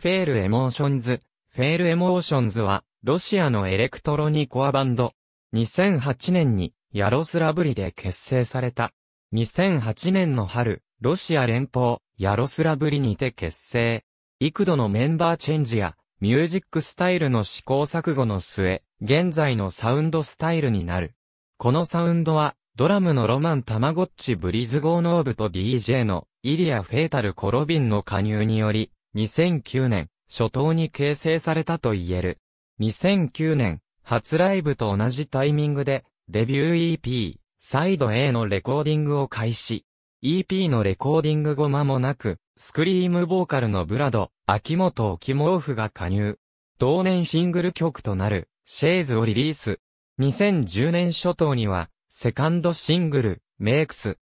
フェールエモーションズ。フェールエモーションズは、ロシアのエレクトロニコアバンド。2008年に、ヤロスラブリで結成された。2008年の春、ロシア連邦、ヤロスラブリにて結成。幾度のメンバーチェンジや、ミュージックスタイルの試行錯誤の末、現在のサウンドスタイルになる。このサウンドは、ドラムのロマン・タマゴッチブリズ・ゴーノーブと DJ のイリア・フェータル・コロビンの加入により、2009年、初頭に形成されたと言える。2009年、初ライブと同じタイミングで、デビュー EP、サイド A のレコーディングを開始。EP のレコーディング後間もなく、スクリームボーカルのブラド、秋元沖毛フが加入。同年シングル曲となる、シェイズをリリース。2010年初頭には、セカンドシングル、メイクス。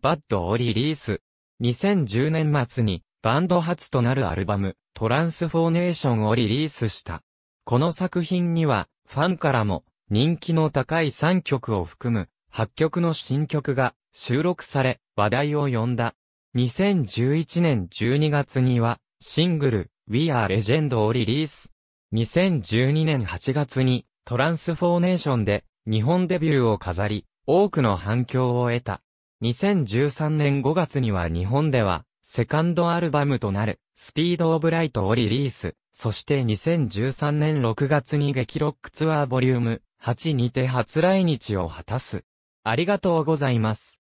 バッドをリリース。2010年末に、バンド初となるアルバム、トランスフォーネーションをリリースした。この作品には、ファンからも、人気の高い3曲を含む、8曲の新曲が収録され、話題を呼んだ。2011年12月には、シングル、We Are Legend をリリース。2012年8月に、トランスフォーネーションで、日本デビューを飾り、多くの反響を得た。2013年5月には日本では、セカンドアルバムとなる、スピードオブライトをリリース、そして2013年6月に激ロックツアーボリューム8にて初来日を果たす。ありがとうございます。